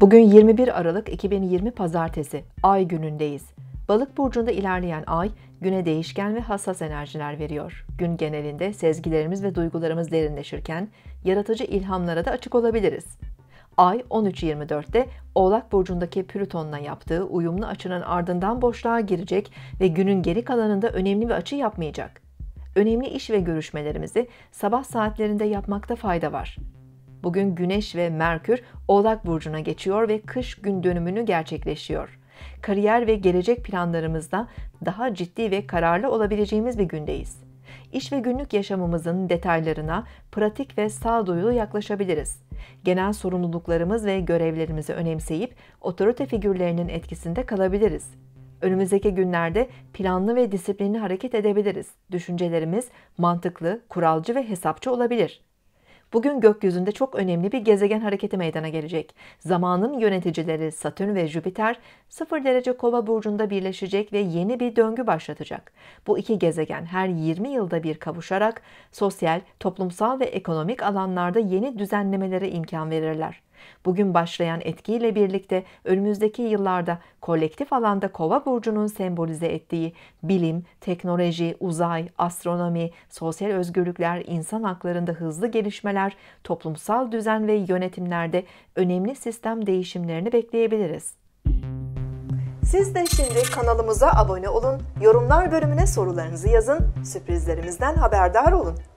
Bugün 21 Aralık 2020 Pazartesi, Ay günündeyiz. Balık burcunda ilerleyen ay güne değişken ve hassas enerjiler veriyor. Gün genelinde sezgilerimiz ve duygularımız derinleşirken yaratıcı ilhamlara da açık olabiliriz. Ay 13.24'te Oğlak burcundaki Plüton'la yaptığı uyumlu açının ardından boşluğa girecek ve günün geri kalanında önemli bir açı yapmayacak. Önemli iş ve görüşmelerimizi sabah saatlerinde yapmakta fayda var. Bugün Güneş ve Merkür Oğlak burcuna geçiyor ve kış gün dönümünü gerçekleşiyor. Kariyer ve gelecek planlarımızda daha ciddi ve kararlı olabileceğimiz bir gündeyiz. İş ve günlük yaşamımızın detaylarına pratik ve sağduyulu yaklaşabiliriz. Genel sorumluluklarımız ve görevlerimizi önemseyip otorite figürlerinin etkisinde kalabiliriz. Önümüzdeki günlerde planlı ve disiplinli hareket edebiliriz. Düşüncelerimiz mantıklı, kuralcı ve hesapçı olabilir. Bugün gökyüzünde çok önemli bir gezegen hareketi meydana gelecek. Zamanın yöneticileri Satürn ve Jüpiter 0 derece kova burcunda birleşecek ve yeni bir döngü başlatacak. Bu iki gezegen her 20 yılda bir kavuşarak sosyal, toplumsal ve ekonomik alanlarda yeni düzenlemelere imkan verirler. Bugün başlayan etkiyle birlikte önümüzdeki yıllarda kolektif alanda kova burcunun sembolize ettiği bilim, teknoloji, uzay, astronomi, sosyal özgürlükler, insan haklarında hızlı gelişmeler, toplumsal düzen ve yönetimlerde önemli sistem değişimlerini bekleyebiliriz. Siz de şimdi kanalımıza abone olun, yorumlar bölümüne sorularınızı yazın, sürprizlerimizden haberdar olun.